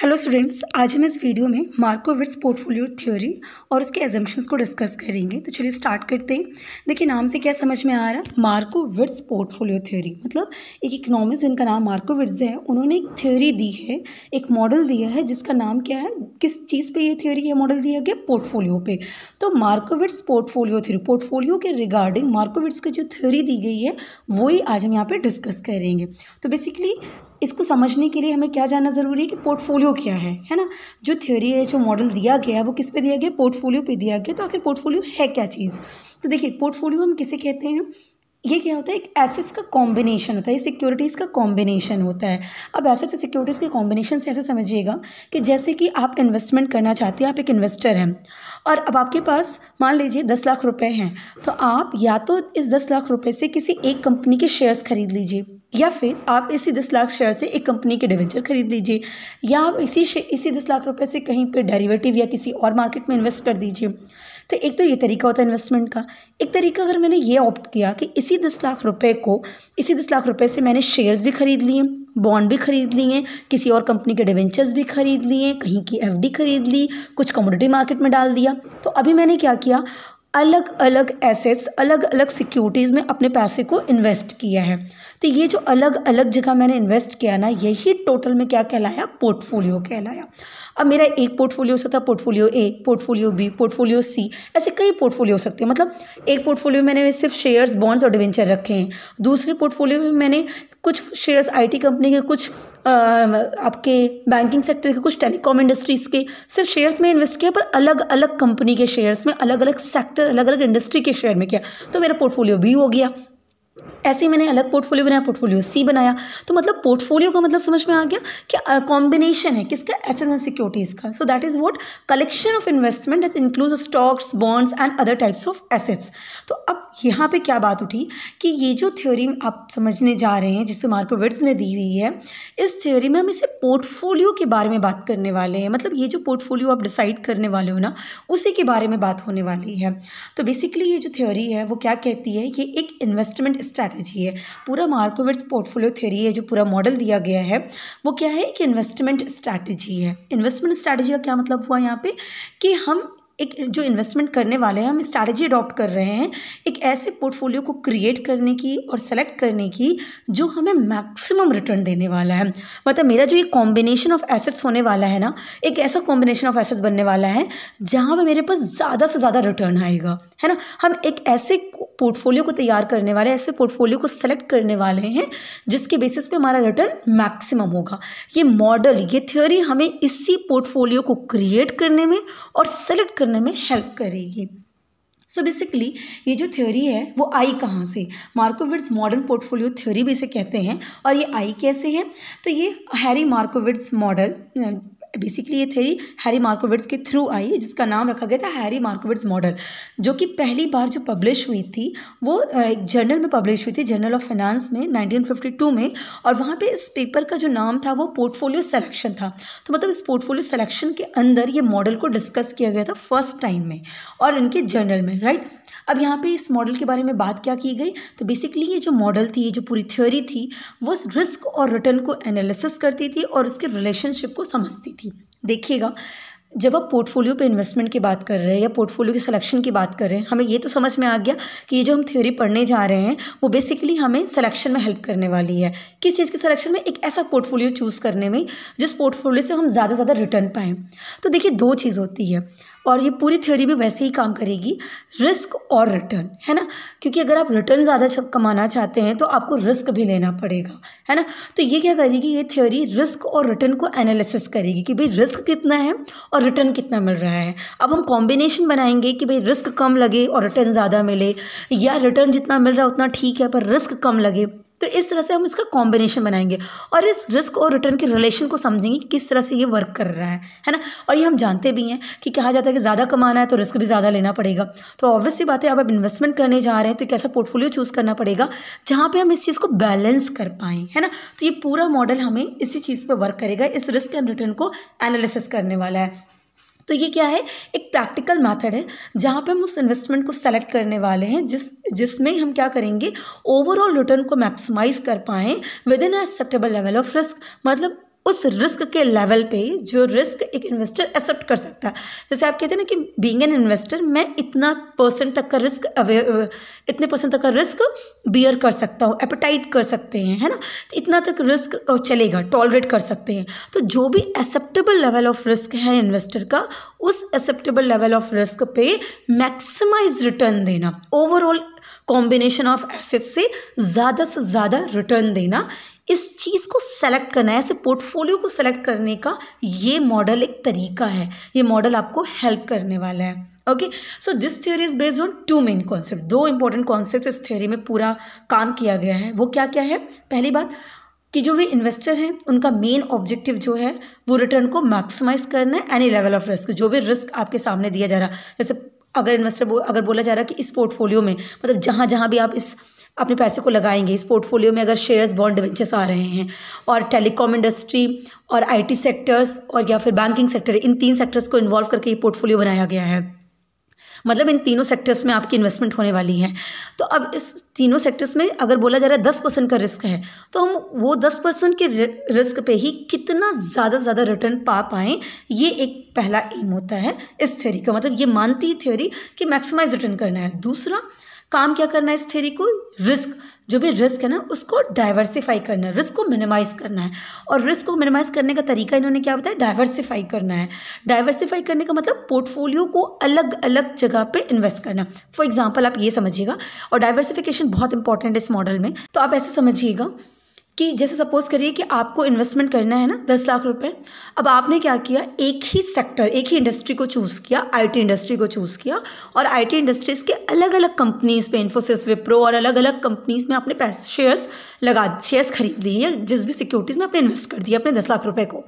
Hello students आज हम इस वीडियो में मार्कोविट्स पोर्टफोलियो थ्योरी और उसके एजम्पन्स को डिस्कस करेंगे तो चलिए स्टार्ट करते हैं देखिए नाम से क्या समझ में आ रहा है मार्कोविट्स पोर्टफोलियो थ्योरी मतलब एक इकोनॉमिक जिनका नाम मार्कोविट्स है उन्होंने एक थ्योरी दी है एक मॉडल दिया है जिसका नाम क्या है किस चीज़ पर यह थ्योरी यह मॉडल दिया गया पोर्टफोलियो पे तो मार्कोविट्स पोर्टफोलियो थ्योरी पोर्टफोलियो के रिगार्डिंग मार्कोविट्स की जो थ्योरी दी गई है वही आज हम यहाँ पर डिस्कस करेंगे तो बेसिकली इसको समझने के लिए हमें क्या जानना ज़रूरी है कि पोर्टफोलियो क्या है है ना जो थ्योरी है जो मॉडल दिया गया है वो किस पे दिया गया पोर्टफोलियो पे दिया गया तो आखिर पोर्टफोलियो है क्या चीज़ तो देखिए पोर्टफोलियो हम किसे कहते हैं ये क्या होता है एक एसेट्स का कॉम्बिनेशन होता है ये सिक्योरिटीज़ का कॉम्बिनेशन होता है अब एसेट्स सिक्योरिटीज़ के कॉम्बिनेशन से ऐसे समझिएगा कि जैसे कि आप इन्वेस्टमेंट करना चाहते हैं आप एक इन्वेस्टर हैं और अब आपके पास मान लीजिए दस लाख रुपए हैं तो आप या तो इस दस लाख रुपए से किसी एक कंपनी के शेयर्स खरीद लीजिए या फिर आप इसी दस लाख शेयर से एक कंपनी के डिवेंचर खरीद लीजिए या आप इसी इसी दस लाख रुपए से कहीं पर डेरिवेटिव या किसी और मार्केट में इन्वेस्ट कर दीजिए तो एक तो ये तरीका होता है इन्वेस्टमेंट का एक तरीका अगर मैंने ये ऑप्ट किया कि इसी दस लाख रुपए को इसी दस लाख रुपए से मैंने शेयर्स भी खरीद लिए बॉन्ड भी खरीद लिए किसी और कंपनी के डिवेंचर्स भी खरीद लिए कहीं की एफडी खरीद ली कुछ कमोडिटी मार्केट में डाल दिया तो अभी मैंने क्या किया अलग अलग एसेट्स अलग अलग सिक्योरिटीज़ में अपने पैसे को इन्वेस्ट किया है तो ये जो अलग अलग जगह मैंने इन्वेस्ट किया ना यही टोटल में क्या कहलाया पोर्टफोलियो कहलाया अब मेरा एक पोर्टफोलियो हो सकता है portfolio A portfolio B portfolio C ऐसे कई पोर्टफोलियो हो सकते हैं मतलब एक पोर्टफोलियो मैंने सिर्फ शेयर्स बॉन्ड्स और डिवेंचर रखे हैं दूसरे पोर्टफोलियो में मैंने कुछ शेयर्स आई कंपनी के कुछ आपके बैंकिंग सेक्टर के कुछ टेलीकॉम इंडस्ट्रीज़ के सिर्फ शेयर्स में इन्वेस्ट किया पर अलग अलग कंपनी के शेयर्स में अलग अलग सेक्टर अलग अलग इंडस्ट्री के शेयर में किया तो मेरा पोर्टफोलियो भी हो गया ऐसे ही मैंने अलग पोर्टफोलियो बनाया पोर्टफोलियो सी बनाया तो मतलब पोर्टफोलियो का मतलब समझ में आ गया कि कॉम्बिनेशन है किसका एसेस एंड सिक्योरिटीज़ का so that is what collection of investment that include stocks bonds and other types of assets तो अब यहाँ पे क्या बात उठी कि ये जो थ्योरी आप समझने जा रहे हैं जिसे मार्कोविट्स ने दी हुई है इस थ्योरी में हम इसे पोर्टफोलियो के बारे में बात करने वाले हैं मतलब ये जो पोर्टफोलियो आप डिसाइड करने वाले हो ना उसी के बारे में बात होने वाली है तो बेसिकली ये जो थ्योरी है वो क्या कहती है कि एक इन्वेस्टमेंट स्ट्रैटेजी है पूरा मार्कोविट्स पोर्टफोलियो थ्योरी है जो पूरा मॉडल दिया गया है वो क्या है एक इन्वेस्टमेंट स्ट्रैटेजी है इन्वेस्टमेंट स्ट्रैटेजी का क्या मतलब हुआ यहाँ पे कि हम एक जो इन्वेस्टमेंट करने वाले हैं हम स्ट्रैटेजी अडॉप्ट कर रहे हैं एक ऐसे पोर्टफोलियो को क्रिएट करने की और सेलेक्ट करने की जो हमें मैक्सिमम रिटर्न देने वाला है मतलब मेरा जो ये कॉम्बिनेशन ऑफ एसेट्स होने वाला है ना एक ऐसा कॉम्बिनेशन ऑफ एसेट्स बनने वाला है जहाँ पर मेरे पास ज़्यादा से ज़्यादा रिटर्न आएगा है ना हम एक ऐसे पोर्टफोलियो को तैयार करने वाले ऐसे पोर्टफोलियो को सेलेक्ट करने वाले हैं जिसके बेसिस पे हमारा रिटर्न मैक्सिमम होगा ये मॉडल ये थ्योरी हमें इसी पोर्टफोलियो को क्रिएट करने में और सेलेक्ट करने करने में हेल्प करेगी सो so बेसिकली ये जो थ्योरी है वो आई कहाँ से मार्कोविड्स मॉडर्न पोर्टफोलियो थ्योरी भी इसे कहते हैं और ये आई कैसे है तो ये हैरी मार्कोविड्स मॉडल बेसिकली ये थेरी हैरी मार्कोविट्स के थ्रू आई जिसका नाम रखा गया था हैरी मार्कोविट्स मॉडल जो कि पहली बार जो पब्लिश हुई थी वो एक जर्नल में पब्लिश हुई थी जर्नल ऑफ फाइनेंस में 1952 में और वहाँ पे इस पेपर का जो नाम था वो पोर्टफोलियो सेलेक्शन था तो मतलब इस पोर्टफोलियो सेलेक्शन के अंदर ये मॉडल को डिस्कस किया गया था फर्स्ट टाइम में और इनके जर्नल में राइट अब यहाँ पे इस मॉडल के बारे में बात क्या की गई तो बेसिकली ये जो मॉडल थी ये जो पूरी थ्योरी थी वो रिस्क और रिटर्न को एनालिसिस करती थी और उसके रिलेशनशिप को समझती थी देखिएगा जब आप पोर्टफोलियो पे इन्वेस्टमेंट की बात कर रहे हैं या पोर्टफोलियो के सिलेक्शन की बात कर रहे हैं हमें ये तो समझ में आ गया कि ये जो हम थ्योरी पढ़ने जा रहे हैं वो बेसिकली हमें सिलेक्शन में हेल्प करने वाली है किस चीज़ के सिलेक्शन में एक ऐसा पोर्टफोलियो चूज़ करने में जिस पोर्टफोलियो से हम ज़्यादा से ज़्यादा रिटर्न पाएँ तो देखिए दो चीज़ होती है और ये पूरी थ्योरी भी वैसे ही काम करेगी रिस्क और रिटर्न है ना क्योंकि अगर आप रिटर्न ज़्यादा कमाना चाहते हैं तो आपको रिस्क भी लेना पड़ेगा है ना तो ये क्या करेगी ये थ्योरी रिस्क और रिटर्न को एनालिसिस करेगी कि भाई रिस्क कितना है और रिटर्न कितना मिल रहा है अब हम कॉम्बिनेशन बनाएंगे कि भाई रिस्क कम लगे और रिटर्न ज़्यादा मिले या रिटर्न जितना मिल रहा है उतना ठीक है पर रिस्क कम लगे तो इस तरह से हम इसका कॉम्बिनेशन बनाएंगे और इस रिस्क और रिटर्न के रिलेशन को समझेंगे किस तरह से ये वर्क कर रहा है है ना और ये हम जानते भी हैं कि कहा जाता है कि ज़्यादा कमाना है तो रिस्क भी ज़्यादा लेना पड़ेगा तो ऑब्वियस सी बात है अब आप इन्वेस्टमेंट करने जा रहे हैं तो एक ऐसा पोर्टफोलियो चूज़ करना पड़ेगा जहाँ पर हम इस चीज़ को बैलेंस कर पाएँ है ना तो ये पूरा मॉडल हमें इसी चीज़ पर वर्क करेगा इस रिस्क एंड रिटर्न को एनालिसिस करने वाला है तो ये क्या है एक प्रैक्टिकल मेथड है जहाँ पे हम उस इन्वेस्टमेंट को सेलेक्ट करने वाले हैं जिस जिसमें हम क्या करेंगे ओवरऑल रिटर्न को मैक्सिमाइज कर पाएँ within acceptable level of risk मतलब उस रिस्क के लेवल पे जो रिस्क एक इन्वेस्टर एक्सेप्ट कर सकता है जैसे आप कहते हैं ना कि बीइंग एन इन्वेस्टर मैं इतना परसेंट तक का रिस्क इतने परसेंट तक का रिस्क बियर कर सकता हूँ एपेटाइट कर सकते हैं है ना तो इतना तक रिस्क चलेगा टॉलरेट कर सकते हैं तो जो भी एक्सेप्टेबल लेवल ऑफ रिस्क है इन्वेस्टर का उस एक्सेप्टेबल लेवल ऑफ रिस्क पे मैक्सिमाइज रिटर्न देना ओवरऑल कॉम्बिनेशन ऑफ एसेट्स से ज़्यादा से ज़्यादा रिटर्न देना इस चीज़ को सेलेक्ट करना है ऐसे पोर्टफोलियो को सेलेक्ट करने का ये मॉडल एक तरीका है ये मॉडल आपको हेल्प करने वाला है okay so this theory is based on two main concept दो इंपॉर्टेंट कॉन्सेप्ट इस थ्योरी में पूरा काम किया गया है वो क्या क्या है पहली बात कि जो भी इन्वेस्टर हैं उनका मेन ऑब्जेक्टिव जो है वो रिटर्न को मैक्सिमाइज करना है एनी लेवल ऑफ रिस्क जो भी रिस्क आपके सामने दिया जा रहा है जैसे अगर इन्वेस्टर बो, अगर बोला जा रहा है कि इस पोर्टफोलियो में मतलब जहाँ जहाँ भी आप इस अपने पैसे को लगाएंगे इस पोर्टफोलियो में अगर शेयर्स बॉन्ड डिवेंचर्स आ रहे हैं और टेलीकॉम इंडस्ट्री और आईटी सेक्टर्स और या फिर बैंकिंग सेक्टर इन तीन सेक्टर्स को इन्वॉल्व करके ये पोर्टफोलियो बनाया गया है मतलब इन तीनों सेक्टर्स में आपकी इन्वेस्टमेंट होने वाली है तो अब इस तीनों सेक्टर्स में अगर बोला जा रहा है दस परसेंट का रिस्क है तो हम वो दस परसेंट के रिस्क पे ही कितना ज़्यादा से ज़्यादा रिटर्न पा पाएँ ये एक पहला एम होता है इस थ्योरी का मतलब ये मानती थ्योरी कि मैक्सिमाइज रिटर्न करना है दूसरा काम क्या करना है इस थेरी को रिस्क जो भी रिस्क है ना उसको डाइवर्सिफाई करना है रिस्क को मिनिमाइज़ करना है और रिस्क को मिनिमाइज़ करने का तरीका इन्होंने क्या बताया डाइवर्सिफाई करना है डाइवर्सिफाई करने का मतलब पोर्टफोलियो को अलग अलग जगह पे इन्वेस्ट करना फॉर एग्जांपल आप ये समझिएगा और डाइवर्सिफिकेशन बहुत इंपॉर्टेंट है इस मॉडल में तो आप ऐसे समझिएगा कि जैसे सपोज़ करिए कि आपको इन्वेस्टमेंट करना है ना दस लाख रुपए अब आपने क्या किया एक ही सेक्टर एक ही इंडस्ट्री को चूज़ किया आईटी इंडस्ट्री को चूज़ किया और आईटी इंडस्ट्रीज़ के अलग अलग कंपनीज़ पे इन्फोसिस विप्रो और अलग अलग कंपनीज़ में आपने पैसे शेयर्स लगा शेयर्स खरीद लिए जिस भी सिक्योरिटीज़ में आपने इन्वेस्ट कर दिया अपने दस लाख रुपये को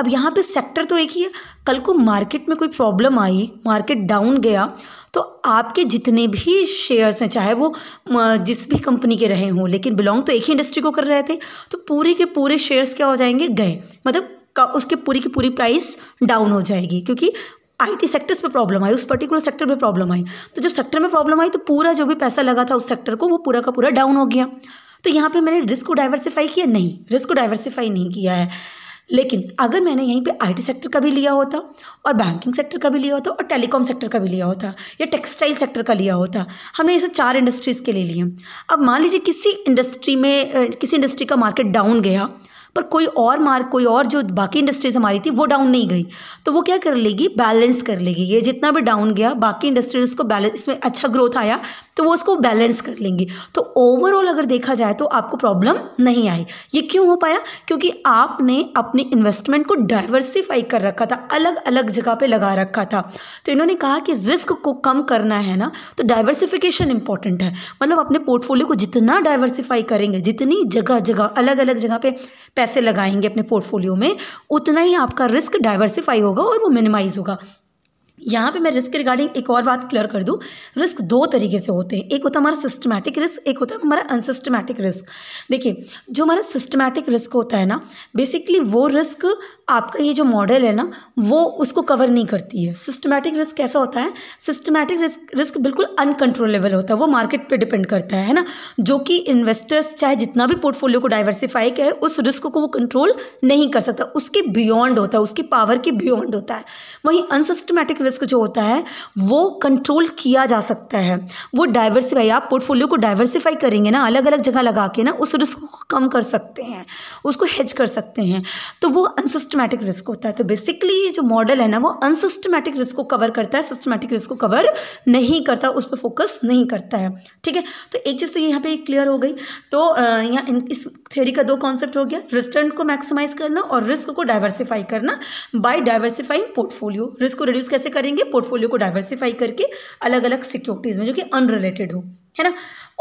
अब यहाँ पर सेक्टर तो एक ही है कल को मार्केट में कोई प्रॉब्लम आई मार्केट डाउन गया तो आपके जितने भी शेयर्स हैं चाहे वो जिस भी कंपनी के रहे हों लेकिन बिलोंग तो एक ही इंडस्ट्री को कर रहे थे तो पूरे के पूरे शेयर्स क्या हो जाएंगे गए मतलब उसके पूरी की पूरी प्राइस डाउन हो जाएगी क्योंकि आईटी सेक्टर्स पे प्रॉब्लम आई उस पर्टिकुलर सेक्टर में प्रॉब्लम आई तो जब सेक्टर में प्रॉब्लम आई तो पूरा जो भी पैसा लगा था उस सेक्टर को वो पूरा का पूरा डाउन हो गया तो यहाँ पे मैंने रिस्क को डाइवर्सिफाई किया नहीं रिस्क को डाइवर्सिफाई नहीं किया है लेकिन अगर मैंने यहीं पे आईटी सेक्टर का भी लिया होता और बैंकिंग सेक्टर का भी लिया होता और टेलीकॉम सेक्टर का भी लिया होता या टेक्सटाइल सेक्टर का लिया होता हमने इसे चार इंडस्ट्रीज़ के लिए लिए अब मान लीजिए किसी इंडस्ट्री में किसी इंडस्ट्री का मार्केट डाउन गया पर कोई और मार्क कोई और जो बाकी इंडस्ट्रीज़ हमारी थी वो डाउन नहीं गई तो वो क्या कर लेगी बैलेंस कर लेगी ये जितना भी डाउन गया बाकी इंडस्ट्रीज उसको बैलेंस इसमें अच्छा ग्रोथ आया तो वो उसको बैलेंस कर लेंगे तो ओवरऑल अगर देखा जाए तो आपको प्रॉब्लम नहीं आई ये क्यों हो पाया क्योंकि आपने अपने इन्वेस्टमेंट को डाइवर्सिफाई कर रखा था अलग अलग जगह पे लगा रखा था तो इन्होंने कहा कि रिस्क को कम करना है ना तो डाइवर्सिफिकेशन इंपॉर्टेंट है मतलब अपने पोर्टफोलियो को जितना डाइवर्सिफाई करेंगे जितनी जगह जगह अलग अलग जगह पर पैसे लगाएंगे अपने पोर्टफोलियो में उतना ही आपका रिस्क डाइवर्सिफाई होगा और वो मिनिमाइज होगा यहाँ पे मैं रिस्क के रिगार्डिंग एक और बात क्लियर कर दूँ रिस्क दो तरीके से होते हैं एक होता है हमारा सिस्टमैटिक रिस्क एक होता है हमारा अनसिस्टमैटिक रिस्क देखिए जो हमारा सिस्टमैटिक रिस्क होता है ना बेसिकली वो रिस्क आपका ये जो मॉडल है ना वो उसको कवर नहीं करती है सिस्टमैटिक रिस्क कैसा होता है सिस्टमैटिक रिस्क रिस्क बिल्कुल अनकंट्रोलेबल होता है वो मार्केट पर डिपेंड करता है ना जो कि इन्वेस्टर्स चाहे जितना भी पोर्टफोलियो को डाइवर्सिफाई करे उस रिस्क को वो कंट्रोल नहीं कर सकता उसके बियॉन्ड होता है उसकी पावर के बियॉन्ड होता है वहीं अनसिस्टमैटिक रिस्क रिस्क जो होता है वो कंट्रोल किया जा सकता है वो डाइवर्सिफाई आप पोर्टफोलियो को डाइवर्सिफाई करेंगे ना अलग अलग जगह लगा के ना उस रिस्क को कम कर सकते हैं उसको हेज कर सकते हैं तो वो अनसिस्टमेटिक रिस्क होता है तो बेसिकली ये जो मॉडल है ना वो अनसिस्टमेटिक रिस्क को कवर करता है सिस्टमेटिक रिस्क को कवर नहीं करता उस पर फोकस नहीं करता है ठीक है तो एक चीज़ तो यहाँ पर क्लियर हो गई तो यहाँ इस थ्योरी का दो कॉन्सेप्ट हो गया रिटर्न को मैक्सिमाइज करना और रिस्क को डाइवर्सिफाई करना बाय डाइवर्सिफाइंग पोर्टफोलियो रिस्क को रिड्यूस कैसे करें करेंगे पोर्टफोलियो को डाइवर्सिफाई करके अलग अलग सिक्योरिटीज़ में जो कि अनरिलेटेड हो है ना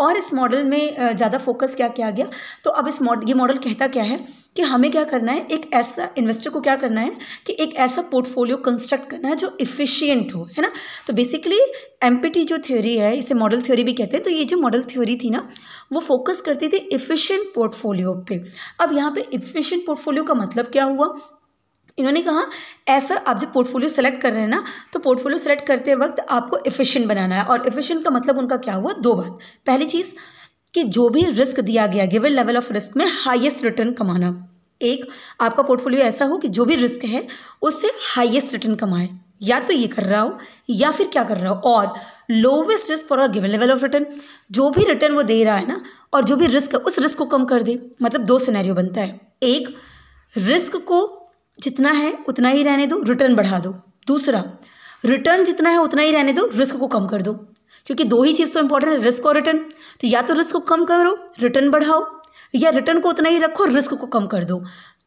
और इस मॉडल में ज़्यादा फोकस क्या किया गया तो अब इस मॉडल ये मॉडल कहता क्या है कि हमें क्या करना है एक ऐसा इन्वेस्टर को क्या करना है कि एक ऐसा पोर्टफोलियो कंस्ट्रक्ट करना है जो इफ़िशियंट हो है ना तो बेसिकली एम जो थ्योरी है इसे मॉडल थ्योरी भी कहते हैं तो ये जो मॉडल थ्योरी थी ना वो फोकस करती थी इफ़िशियंट पोर्टफोलियो पे अब यहाँ पे इफ़िशियंट पोर्टफोलियो का मतलब क्या हुआ इन्होंने कहा ऐसा आप जब पोर्टफोलियो सेलेक्ट कर रहे हैं ना तो पोर्टफोलियो सेलेक्ट करते वक्त आपको इफिशियंट बनाना है और इफिशियंट का मतलब उनका क्या हुआ दो बात पहली चीज़ कि जो भी रिस्क दिया गया गिवन लेवल ऑफ रिस्क में हाइएस्ट रिटर्न कमाना एक आपका पोर्टफोलियो ऐसा हो कि जो भी रिस्क है उससे हाइएस्ट रिटर्न कमाए या तो ये कर रहा हो या फिर क्या कर रहा हो और lowest risk for a given level of return जो भी रिटर्न वो दे रहा है ना और जो भी रिस्क है उस रिस्क को कम कर दे मतलब दो सिनेरियो बनता है एक रिस्क को जितना है उतना ही रहने दो रिटर्न बढ़ा दो दूसरा रिटर्न जितना है उतना ही रहने दो रिस्क को कम कर दो क्योंकि दो ही चीज़ तो इंपॉर्टेंट है रिस्क और रिटर्न तो या तो रिस्क को कम करो रिटर्न बढ़ाओ या रिटर्न को उतना ही रखो रिस्क को कम कर दो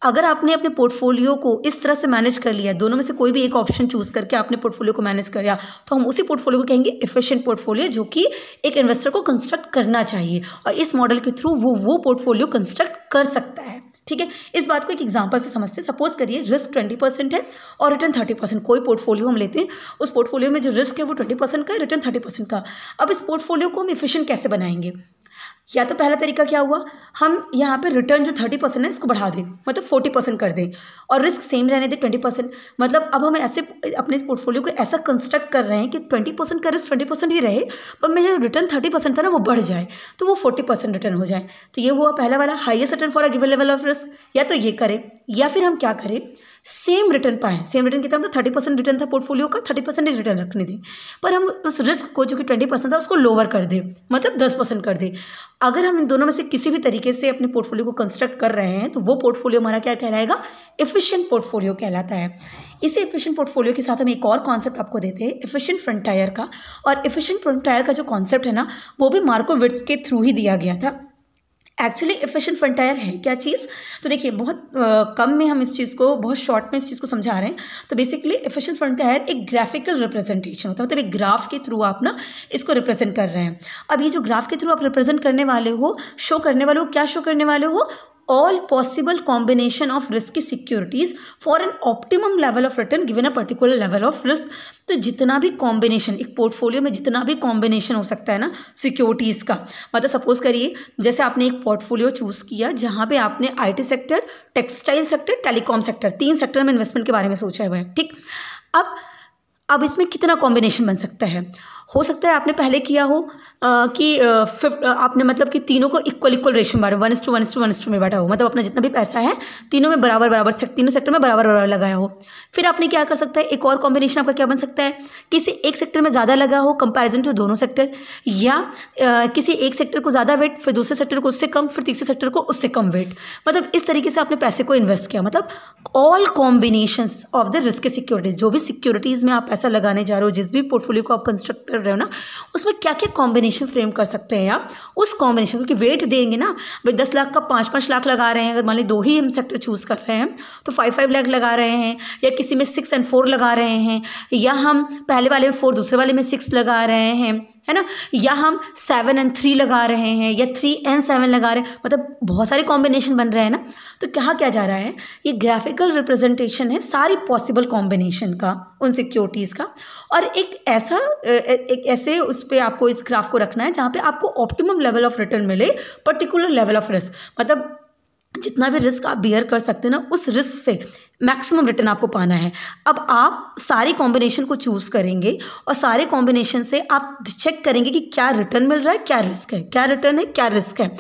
अगर आपने अपने पोर्टफोलियो को इस तरह से मैनेज कर लिया दोनों में से कोई भी एक ऑप्शन चूज करके आपने पोर्टफोलियो को मैनेज कर लिया तो हम उसी पोर्टफोलियो को कहेंगे एफिशिएंट पोर्टफोलियो जो कि एक इन्वेस्टर को कंस्ट्रक्ट करना चाहिए और इस मॉडल के थ्रू वो वो पोर्टफोलियो कंस्ट्रक्ट कर सकता है ठीक है इस बात को एक एग्जांपल से समझते हैं सपोज करिए रिस्क ट्वेंटी परसेंट है और रिटर्न थर्टी परसेंट कोई पोर्टफोलियो हम लेते हैं उस पोर्टफोलियो में जो रिस्क है वो ट्वेंटी परसेंट का है रिटर्न थर्टी परसेंट का अब इस पोर्टफोलियो को हम इफिशियंट कैसे बनाएंगे या तो पहला तरीका क्या हुआ हम यहाँ पर रिटर्न जो थर्टी परसेंट है इसको बढ़ा दें मतलब फोर्टी परसेंट कर दें और रिस्क सेम रहने दें ट्वेंटी परसेंट मतलब अब हम ऐसे अपने इस पोर्टफोलियो को ऐसा कंस्ट्रक्ट कर रहे हैं कि ट्वेंटी परसेंट का रिस्क ट्वेंटी परसेंट ही रहे पर मेरा जो रिटर्न थर्टी परसेंट था ना वो बढ़ जाए तो वो फोर्टी परसेंट रिटर्न हो जाए तो ये हुआ पहला वाला highest return for a given level of risk या तो ये करें या फिर हम क्या करें सेम रिटर्न पाए सेम रिटर्न कितना मतलब था थर्टी परसेंट रिटर्न था पोर्टफोलियो का थर्टी परसेंट रिटर्न रखने दें पर हम उस रिस्क को जो कि ट्वेंटी परसेंट था उसको लोअर कर दें मतलब दस परसेंट कर दें अगर हम इन दोनों में से किसी भी तरीके से अपने पोर्टफोलियो को कंस्ट्रक्ट कर रहे हैं तो वो पोर्टफोलियो हमारा क्या कहलाएगा इफिशियंट पोर्टफोलियो कहलाता है इसी इफिशियंट पोर्टफोलियो के साथ हम एक और कॉन्सेप्ट आपको देते हैं इफिशियंट फ्रंट टायर का और इफिशियंट फ्रंट टायर का जो कॉन्सेप्ट है ना वो भी मार्को विट्स के थ्रू ही दिया गया था एक्चुअली एफिशिएंट फ्रंट टायर है क्या चीज़ तो देखिए बहुत आ, कम में हम इस चीज़ को बहुत शॉर्ट में इस चीज़ को समझा रहे हैं तो बेसिकली एफिशिएंट फ्रंट टायर एक ग्राफिकल रिप्रेजेंटेशन होता है मतलब एक ग्राफ के थ्रू आप ना इसको रिप्रेजेंट कर रहे हैं अब ये जो ग्राफ के थ्रू आप रिप्रेजेंट करने वाले हो शो करने वाले हो क्या शो करने वाले हो all possible combination of risky securities for an optimum level of return given a particular level of risk तो जितना भी कॉम्बिनेशन एक पोर्टफोलियो में जितना भी कॉम्बिनेशन हो सकता है ना सिक्योरिटीज़ का मतलब सपोज करिए जैसे आपने एक पोर्टफोलियो चूज़ किया जहाँ पे आपने I T sector textile sector telecom sector तीन सेक्टर में इन्वेस्टमेंट के बारे में सोचा हुआ है ठीक अब अब इसमें कितना कॉम्बिनेशन बन सकता है हो सकता है आपने पहले किया हो आ, कि फिफ्ट आपने मतलब कि तीनों को इक्वल इक्वल रेशो में बांटा one two one two one two में बांटा हो मतलब अपना जितना भी पैसा है तीनों में बराबर बराबर तीनों सेक्टर में बराबर बराबर लगाया हो फिर आपने क्या कर सकता है एक और कॉम्बिनेशन आपका क्या बन सकता है किसी एक सेक्टर में ज़्यादा लगा हो कंपेरिजन टू दोनों सेक्टर या आ, किसी एक सेक्टर को ज़्यादा वेट फिर दूसरे सेक्टर को उससे कम फिर तीसरे सेक्टर को उससे कम वेट मतलब इस तरीके से आपने पैसे को इन्वेस्ट किया मतलब all combination of the risk securities जो भी सिक्योरिटीज़ में आप पैसा लगाने जा रहे हो जिस भी पोर्टफोलियो को आप कंस्ट्रक्ट कर रहे हो ना उसमें क्या क्या कॉम्बिनेशन फ्रेम कर सकते हैं आप उस कॉम्बिनेशन क्योंकि वेट देंगे ना भाई दस लाख का पाँच पाँच लाख लगा रहे हैं अगर मान ली दो ही हम सेक्टर चूज़ कर रहे हैं तो फाइव फाइव लाख लगा रहे हैं या किसी में सिक्स एंड फोर लगा रहे हैं या हम पहले वाले में फोर दूसरे वाले में सिक्स लगा रहे हैं है ना या हम सेवन एंड थ्री लगा रहे हैं या थ्री एंड सेवन लगा रहे हैं मतलब बहुत सारे कॉम्बिनेशन बन रहे हैं ना तो कहा क्या जा रहा है ये ग्राफिकल रिप्रेजेंटेशन है सारी पॉसिबल कॉम्बिनेशन का उन सिक्योरिटीज़ का और एक ऐसा एक ऐसे उस पर आपको इस ग्राफ को रखना है जहाँ पे आपको ऑप्टिमम लेवल ऑफ रिटर्न मिले पर्टिकुलर लेवल ऑफ रिस्क मतलब जितना भी रिस्क आप बियर कर सकते हैं ना उस रिस्क से मैक्सिमम रिटर्न आपको पाना है अब आप सारे कॉम्बिनेशन को चूज़ करेंगे और सारे कॉम्बिनेशन से आप चेक करेंगे कि क्या रिटर्न मिल रहा है क्या रिस्क है क्या रिटर्न है क्या रिस्क है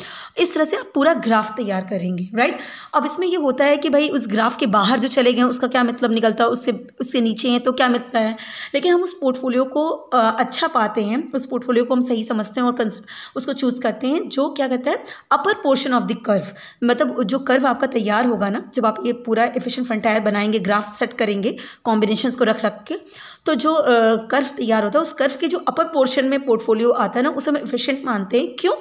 इस तरह से आप पूरा ग्राफ तैयार करेंगे राइट अब इसमें ये होता है कि भाई उस ग्राफ के बाहर जो चले गए उसका क्या मतलब निकलता है उससे उससे नीचे हैं तो क्या मिलता है लेकिन हम उस पोर्टफोलियो को अच्छा पाते हैं उस पोर्टफोलियो को हम सही समझते हैं और उसको चूज़ करते हैं जो क्या कहता है upper portion of the curve मतलब जो कर्व आपका तैयार होगा ना जब आप ये पूरा एफिशिएंट फ्रंट टायर बनाएंगे ग्राफ सेट करेंगे कॉम्बिनेशन को रख रख के तो जो कर्व तैयार होता है उस कर्व के जो अपर पोर्शन में पोर्टफोलियो आता है ना उसे हम एफिशिएंट मानते हैं क्यों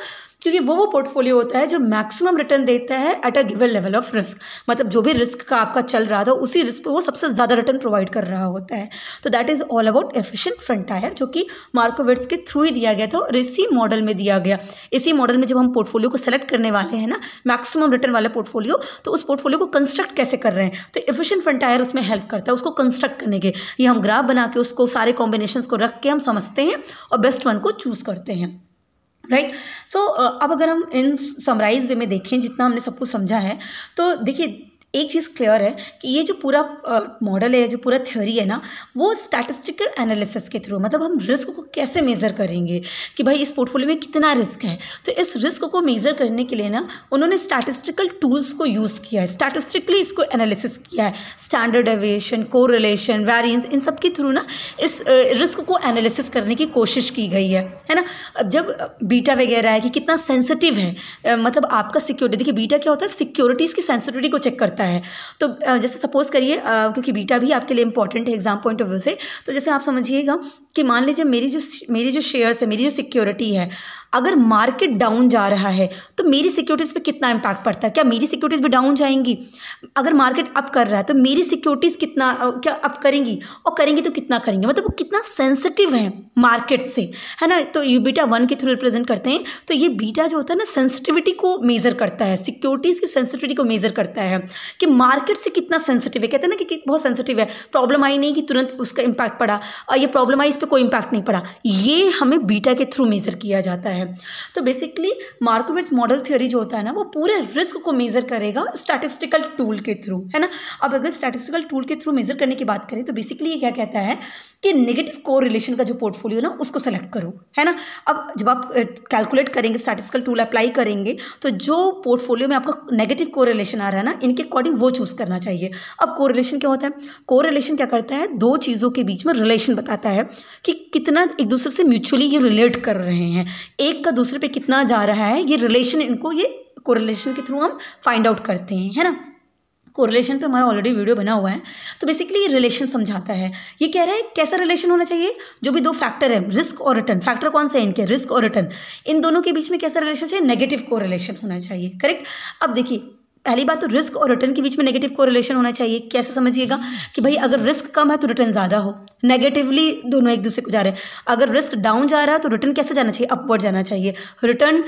क्योंकि वो वो पोर्टफोलियो होता है जो मैक्सिमम रिटर्न देता है at a given level of risk मतलब जो भी रिस्क का आपका चल रहा था उसी रिस्क पर वो सबसे ज़्यादा रिटर्न प्रोवाइड कर रहा होता है तो that is all about efficient frontier जो कि मार्कोविट्स के थ्रू ही दिया गया था और इसी मॉडल में दिया गया इसी मॉडल में जब हम पोर्टफोलियो को सेलेक्ट करने वाले हैं ना मैक्सिमम रिटर्न वाला पोर्टफोलियो तो उस पोर्टफोलियो को कंस्ट्रक्ट कैसे कर रहे हैं तो एफिशिएंट फ्रंट टायर उसमें हेल्प करता है उसको कंस्ट्रक्ट करने के ये हम ग्राफ बना के उसको सारे कॉम्बिनेशन को रख के हम समझते हैं और बेस्ट वन को चूज़ करते हैं right right? So so, uh, अब अगर हम इन समराइज वे में देखें जितना हमने सब कुछ समझा है तो देखिए एक चीज़ क्लियर है कि ये जो पूरा मॉडल है जो पूरा थ्योरी है ना वो स्टैटिस्टिकल एनालिसिस के थ्रू मतलब हम रिस्क को कैसे मेज़र करेंगे कि भाई इस पोर्टफोलियो में कितना रिस्क है तो इस रिस्क को मेज़र करने के लिए ना उन्होंने स्टैटिस्टिकल टूल्स को यूज़ किया है स्टैटिस्टिकली इसको एनालिसिस किया है स्टैंडर्ड को रिलेशन वेरियंस इन सब के थ्रू ना इस रिस्क को एनालिसिस करने की कोशिश की गई है है ना अब जब बीटा वगैरह है कि कितना सेंसिटिव है मतलब आपका सिक्योरिटी देखिए बीटा क्या होता है सिक्योरिटीज़ की सेंसिटिविटी को चेक करता है है तो जैसे सपोज़ करिए क्योंकि बीटा भी आपके लिए इंपॉर्टेंट है एग्जाम पॉइंट ऑफ व्यू से तो जैसे आप समझिएगा कि मान लीजिए मेरी जो मेरी जो शेयर्स है मेरी जो सिक्योरिटी है अगर मार्केट डाउन जा रहा है तो मेरी सिक्योरिटीज़ पे कितना इम्पैक्ट पड़ता है क्या मेरी सिक्योरिटीज़ भी डाउन जाएंगी अगर मार्केट अप कर रहा है तो मेरी सिक्योरिटीज़ कितना क्या अप करेंगी और करेंगी तो कितना करेंगे मतलब वो कितना सेंसिटिव है मार्केट से है ना तो ये बीटा वन के थ्रू रिप्रेजेंट करते हैं तो ये बीटा जो होता है ना सेंसिटिविटी को मेज़र करता है सिक्योरिटीज़ की सेंसिटिविटी को मेज़र करता है कि मार्केट से कितना सेंसिटिव है कहते हैं ना कि बहुत सेंसिटिव है प्रॉब्लम आई नहीं कि तुरंत उसका इम्पैक्ट पड़ा या ये प्रॉब्लम आई इस पर कोई इम्पैक्ट नहीं पड़ा ये हमें बीटा के थ्रू मेज़र किया जाता है है तो बेसिकली मार्कोविट्स मॉडल थ्योरी जो होता है ना वो पूरे रिस्क को मेजर करेगा स्टैटिस्टिकल टूल के थ्रू है ना अब अगर स्टैटिस्टिकल टूल के थ्रू मेजर करने की बात करें तो बेसिकली ये क्या कहता है कि नेगेटिव कोर रिलेशन का जो पोर्टफोलियो ना उसको सेलेक्ट करो है ना अब जब आप कैलकुलेट करेंगे स्टैटिस्टिकल टूल अप्लाई करेंगे तो जो पोर्टफोलियो में आपका नेगेटिव कोर रिलेशन आ रहा है ना इनके अकॉर्डिंग वो चूज़ करना चाहिए अब कोर रिलेशन क्या होता है कोर रिलेशन क्या करता है दो चीज़ों के बीच में रिलेशन बताता है कि कितना एक दूसरे से म्यूचुअली ये रिलेट कर रहे हैं एक एक का दूसरे पे कितना जा रहा है ये रिलेशन इनको ये कोरिलेशन के थ्रू हम फाइंड आउट करते हैं है ना कोरिलेशन पे हमारा ऑलरेडी वीडियो बना हुआ है तो बेसिकली ये रिलेशन समझाता है ये कह रहा है कैसा रिलेशन होना चाहिए जो भी दो फैक्टर है रिस्क और रिटर्न फैक्टर कौन सा है इनके रिस्क और रिटर्न इन दोनों के बीच में कैसा रिलेशन चाहिए नेगेटिव को होना चाहिए करेक्ट अब देखिए पहली बात तो रिस्क और रिटर्न के बीच में नेगेटिव कोरिलेशन होना चाहिए कैसे समझिएगा कि भाई अगर रिस्क कम है तो रिटर्न ज़्यादा हो नेगेटिवली दोनों एक दूसरे को जा रहे हैं अगर रिस्क डाउन जा रहा है तो रिटर्न कैसे जाना चाहिए अपवर्ड जाना चाहिए रिटर्न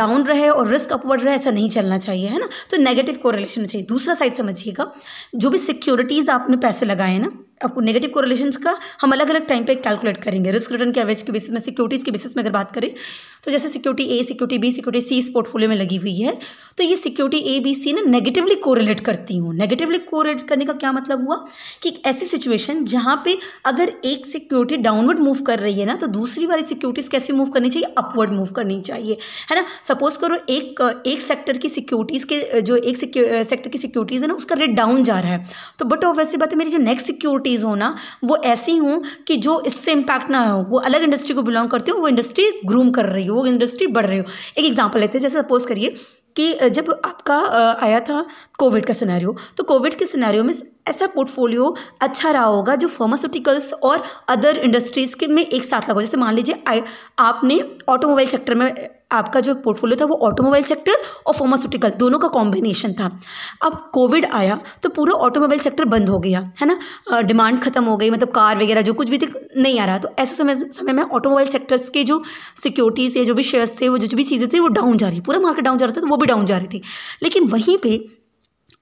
डाउन रहे और रिस्क अपवर्ड रहे ऐसा नहीं चलना चाहिए है ना तो नेगेटिव कोरिलेशन चाहिए दूसरा साइड समझिएगा जो भी सिक्योरिटीज़ आपने पैसे लगाए ना आपको नेगेटिव कोरिलेशन का हम अलग अलग टाइम पर कैलकुलेट करेंगे रिस्क रिटर्न के एवेज के बेसिस में सिक्योरिटीज़ के बेसिस में अगर बात करें तो जैसे security A security B security C इस पोर्टफोलियो में लगी हुई है तो ये सिक्योरिटी ए बी सी ना नेगेटिवली कोरिलेट करती हूँ नेगेटिवली कोरिलेट करने का क्या मतलब हुआ कि ऐसी सिचुएशन जहाँ पे अगर एक सिक्योरिटी डाउनवर्ड मूव कर रही है ना तो दूसरी वाली सिक्योरिटीज़ कैसे मूव करनी चाहिए अपवर्ड मूव करनी चाहिए है ना सपोज करो एक एक सेक्टर की सिक्योरिटीज़ के जो एक सेक्टर की सिक्योरिटीज़ है ना उसका रेट डाउन जा रहा है तो बट वैसे बात है मेरी जो नेक्स्ट सिक्योरिटीज़ हो ना वो ऐसी हों कि जो इससे इम्पैक्ट ना हो वो अलग इंडस्ट्री को बिलोंग करती हो वो इंडस्ट्री ग्रूम कर रही हो हो वो इंडस्ट्री बढ़ रही हो एक एग्जाम्पल लेते हैं जैसे सपोज करिए कि जब आपका आया था कोविड का सिनेरियो तो कोविड के सिनेरियो में ऐसा पोर्टफोलियो अच्छा रहा होगा जो फार्मास्यूटिकल्स और अदर इंडस्ट्रीज़ के में एक साथ लगा जैसे मान लीजिए आपने ऑटोमोबाइल सेक्टर में आपका जो पोर्टफोलियो था वो ऑटोमोबाइल सेक्टर और फार्मास्यूटिकल दोनों का कॉम्बिनेशन था अब कोविड आया तो पूरा ऑटोमोबाइल सेक्टर बंद हो गया है ना डिमांड खत्म हो गई मतलब कार वगैरह जो कुछ भी थी नहीं आ रहा तो ऐसे समय समय में ऑटोमोबाइल सेक्टर्स के जो सिक्योरिटीज़ या जो भी शेयर्स थे वो जो भी चीज़ें थी वो डाउन जा रही पूरा मार्केट डाउन जा रहा था तो वो भी डाउन जा रही थी लेकिन वहीं पर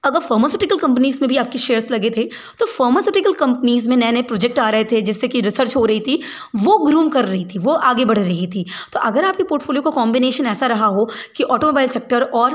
अगर फार्मास्यूटिकल कंपनीज़ में भी आपके शेयर्स लगे थे तो फार्मास्यूटिकल कंपनीज़ में नए नए प्रोजेक्ट आ रहे थे जिससे कि रिसर्च हो रही थी वो ग्रूम कर रही थी वो आगे बढ़ रही थी तो अगर आपके पोर्टफोलियो का कॉम्बिनेशन ऐसा रहा हो कि ऑटोमोबाइल सेक्टर और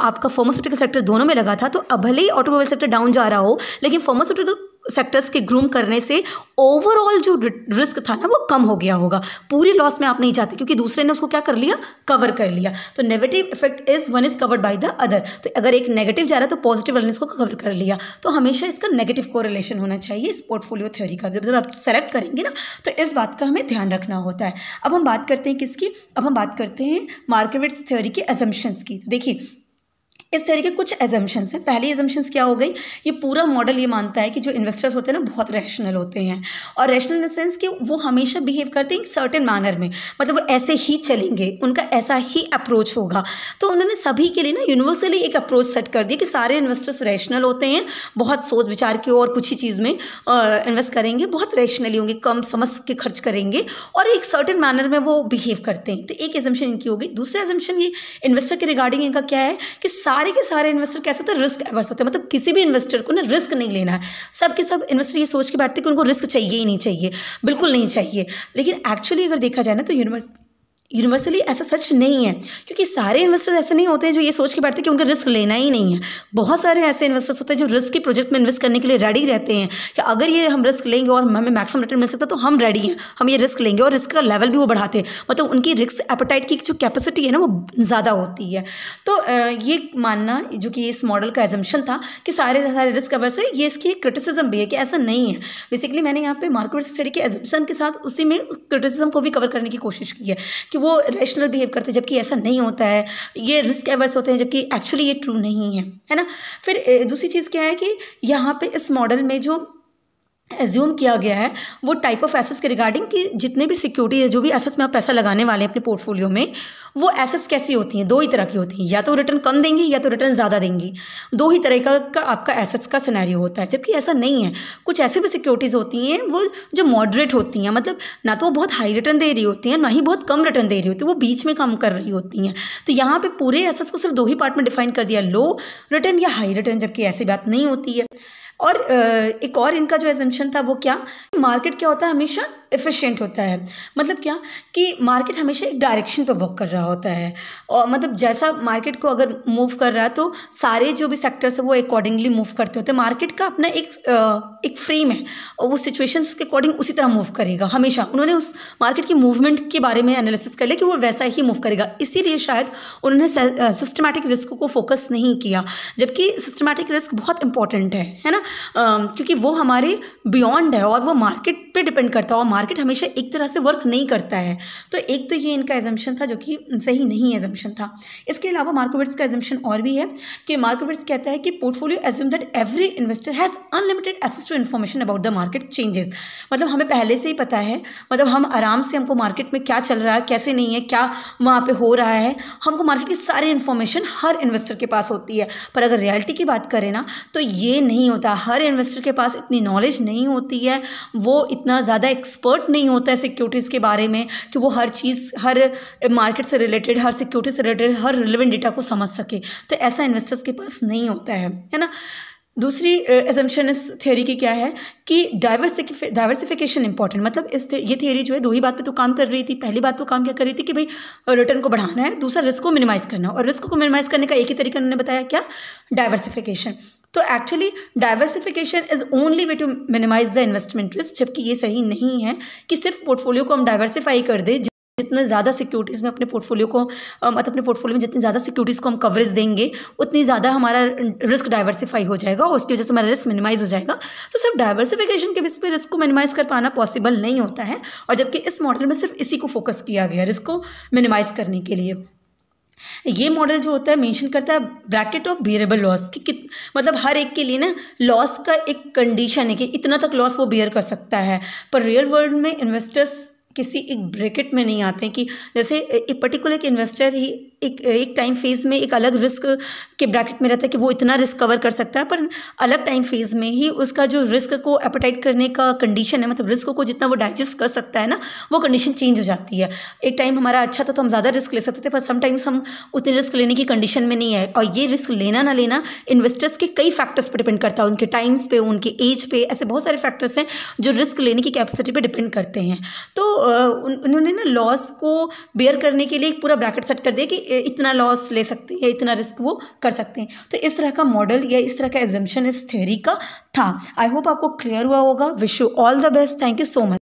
आपका फार्मास्यूटिकल सेक्टर दोनों में लगा था तो भले ही ऑटोमोबाइल सेक्टर डाउन जा रहा हो लेकिन फार्मास्यूटिकल सेक्टर्स के ग्रूम करने से ओवरऑल जो रिस्क था ना वो कम हो गया होगा पूरी लॉस में आप नहीं जाते क्योंकि दूसरे ने उसको क्या कर लिया कवर कर लिया तो negative effect is one is covered by the other तो अगर एक नेगेटिव जा रहा है तो पॉजिटिव वाले ने उसको कवर कर लिया तो हमेशा इसका नेगेटिव को होना चाहिए इस पोर्टफोलियो थ्योरी का जब आप सेलेक्ट करेंगे ना तो इस बात का हमें ध्यान रखना होता है अब हम बात करते हैं किसकी अब हम बात करते हैं मार्केट थ्योरी के एजम्पन्स की तो देखिए इस तरीके कुछ एजम्पन्स हैं पहली एजम्पन्स क्या हो गई ये पूरा मॉडल ये मानता है कि जो इन्वेस्टर्स होते हैं ना बहुत रैशनल होते हैं और रैशनल इन सेंस कि वो हमेशा बिहेव करते हैं सर्टेन मैनर में मतलब वो ऐसे ही चलेंगे उनका ऐसा ही अप्रोच होगा तो उन्होंने सभी के लिए ना यूनिवर्सली एक अप्रोच सेट कर दिया कि सारे इन्वेस्टर्स रैशनल होते हैं बहुत सोच विचार के और कुछ ही चीज़ में इन्वेस्ट करेंगे बहुत रैशनली होंगे कम समझ के खर्च करेंगे और एक सर्टन मैनर में वो बिहेव करते हैं तो एक एजम्पन इनकी होगी दूसरा एजम्पन ये इन्वेस्टर के रिगार्डिंग इनका क्या है कि सारे सारे के सारे इन्वेस्टर कैसे होते हैं रिस्क एवर्स होते हैं मतलब किसी भी इन्वेस्टर को ना रिस्क नहीं लेना है सब के सब इन्वेस्टर ये सोच के बैठते हैं कि उनको रिस्क चाहिए ही नहीं चाहिए बिल्कुल नहीं चाहिए लेकिन एक्चुअली अगर देखा जाए ना तो यूनिवर्स यूनिवर्सली ऐसा सच नहीं है क्योंकि सारे इन्वेस्टर्स ऐसे नहीं होते हैं जो ये सोच के बैठते हैं कि उनका रिस्क लेना ही नहीं है बहुत सारे ऐसे इन्वेस्टर्स होते हैं जो रिस्क के प्रोजेक्ट में इन्वेस्ट करने के लिए रेडी रहते हैं कि अगर ये हम रिस्क लेंगे और हमें मैक्सिमम रिटर्न मिल सकता तो हम रेडी हैं हम ये रिस्क लेंगे और रिस्क का लेवल भी वो बढ़ाते हैं मतलब उनकी रिस्क एपेटाइट की जो कैपेसिटी है ना वो ज़्यादा होती है तो ये मानना जो कि इस मॉडल का एजम्पन था कि सारे सारे रिस्क कवर्स है ये इसकी क्रिटिसिज्म भी है कि ऐसा नहीं है बेसिकली मैंने यहाँ पे मार्केट थ्योरी के एजम्पन के साथ उसी में क्रिटिसिज्म को भी कवर करने की कोशिश की है कि वो रैशनल बिहेव करते हैं जबकि ऐसा नहीं होता है ये रिस्क एवर्स होते हैं जबकि एक्चुअली ये ट्रू नहीं है है ना फिर दूसरी चीज़ क्या है कि यहाँ पे इस मॉडल में जो एज्यूम किया गया है वो टाइप ऑफ एसेस के रिगार्डिंग कि जितने भी सिक्योरिटी है जो भी एसेस में आप पैसा लगाने वाले हैं अपने पोर्टफोलियो में वो एसेस कैसी होती हैं दो ही तरह की होती हैं या तो रिटर्न कम देंगी या तो रिटर्न ज़्यादा देंगी दो ही तरह का, का आपका एसेट्स का सिनेरियो होता है जबकि ऐसा नहीं है कुछ ऐसी भी सिक्योरिटीज़ होती हैं वो जो मॉडरेट होती हैं मतलब ना तो वो बहुत हाई रिटर्न दे रही होती हैं ना ही बहुत कम रिटर्न दे रही होती है वो बीच में कम कर रही होती हैं तो यहाँ पर पूरे एसेट्स को सिर्फ दो ही पार्ट में डिफाइन कर दिया लो रिटर्न या हाई रिटर्न जबकि ऐसी बात नहीं होती है और एक और इनका जो एजम्पन था वो क्या मार्केट क्या होता है हमेशा एफिशिएंट होता है मतलब क्या कि मार्केट हमेशा एक डायरेक्शन पर वर्क कर रहा होता है और मतलब जैसा मार्केट को अगर मूव कर रहा है तो सारे जो भी सेक्टर्स है वो अकॉर्डिंगली मूव करते होते हैं मार्केट का अपना एक एक फ्रेम है और वो सिचुएशंस के अकॉर्डिंग उसी तरह मूव करेगा हमेशा उन्होंने उस मार्केट की मूवमेंट के बारे में एनालिसिस कर लिया कि वो वैसा ही मूव करेगा इसीलिए शायद उन्होंने सिस्टमैटिक रिस्क को फोकस नहीं किया जबकि सिस्टमैटिक रिस्क बहुत इंपॉर्टेंट है है ना क्योंकि वो हमारे बियॉन्ड है और वो मार्केट पर डिपेंड करता है और मार्केट हमेशा एक तरह से वर्क नहीं करता है तो एक तो ये इनका एजम्पन था जो कि सही नहीं एजम्पन था इसके अलावा मार्कोविट्स का एजम्पन और भी है कि मार्कोविट्स कहता है कि portfolio assume that every investor has unlimited access to information about the market changes मतलब हमें पहले से ही पता है मतलब हम आराम से हमको मार्केट में क्या चल रहा है कैसे नहीं है क्या वहाँ पर हो रहा है हमको मार्केट की सारी इन्फॉर्मेशन हर इन्वेस्टर के पास होती है पर अगर रियलिटी की बात करें ना तो ये नहीं होता हर इन्वेस्टर के पास इतनी नॉलेज नहीं होती है वो इतना ज़्यादा एक्सपर्ट एक्सपर्ट नहीं होता है सिक्योरिटीज़ के बारे में कि वो हर चीज़ हर मार्केट से रिलेटेड हर सिक्योरिटी से रिलेटेड हर रिलेवेंट डेटा को समझ सके तो ऐसा इन्वेस्टर्स के पास नहीं होता है है ना दूसरी एजम्पन इस थियोरी की क्या है कि डाइवर्सिफिक डाइवर्सिफिकेशन इंपॉर्टेंट मतलब इस थे, ये थेरी जो है दो ही बात पे तो काम कर रही थी पहली बात तो काम क्या कर रही थी कि भाई रिटर्न को बढ़ाना है दूसरा रिस्क को मिनिमाइज़ करना और रिस्क को मिनिमाइज़ करने का एक ही तरीका उन्होंने बताया क्या डाइवर्सिफिकेशन तो actually diversification is only way to minimize the investment risk जबकि ये सही नहीं है कि सिर्फ पोर्टफोलियो को हम डाइवर्सिफाई कर दें जितना ज़्यादा सिक्योरिटीज़ में अपने पोर्टफोलियो को मतलब अपने पोर्टफोलियो में जितनी ज़्यादा सिक्योरिटीज़ को हम कवरेज देंगे उतनी ज़्यादा हमारा रिस्क डाइवर्सिफाई हो जाएगा और उसकी वजह से हमारा रिस्क मिनिमाइज हो जाएगा तो सिर्फ डाइवर्सिफिकेशन के बेस पे रिस्क को मिनिमाइज कर पाना पॉसिबल नहीं होता है और जबकि इस मॉडल में सिर्फ इसी को फोकस किया गया रिस्क को मिनिमाइज करने के लिए ये मॉडल जो होता है मेंशन करता है ब्रैकेट ऑफ बियरेबल लॉस कि मतलब हर एक के लिए ना लॉस का एक कंडीशन है कि इतना तक लॉस वो बियर कर सकता है पर रियल वर्ल्ड में इन्वेस्टर्स किसी एक ब्रैकेट में नहीं आते हैं कि जैसे एक पर्टिकुलर एक इन्वेस्टर ही एक एक टाइम फेज़ में एक अलग रिस्क के ब्रैकेट में रहता है कि वो इतना रिस्क कवर कर सकता है पर अलग टाइम फेज़ में ही उसका जो रिस्क को एपेटाइट करने का कंडीशन है मतलब रिस्क को जितना वो डाइजेस्ट कर सकता है ना वो कंडीशन चेंज हो जाती है एक टाइम हमारा अच्छा था तो हम ज़्यादा रिस्क ले सकते थे पर समटाइम्स हम उतने रिस्क लेने की कंडीशन में नहीं है और ये रिस्क लेना ना लेना इन्वेस्टर्स के कई फैक्टर्स पर डिपेंड करता है उनके टाइम्स पे उनके एज पे ऐसे बहुत सारे फैक्टर्स हैं जो रिस्क लेने की कैपेसिटी पर डिपेंड करते हैं तो उन्होंने ना लॉस को बेयर करने के लिए एक पूरा ब्रैकेट सेट कर दिया कि इतना लॉस ले सकते हैं इतना रिस्क वो कर सकते हैं तो इस तरह का मॉडल या इस तरह का एग्जम्पन इस थेरी का था आई होप आपको क्लियर हुआ होगा wish you all the best thank you so much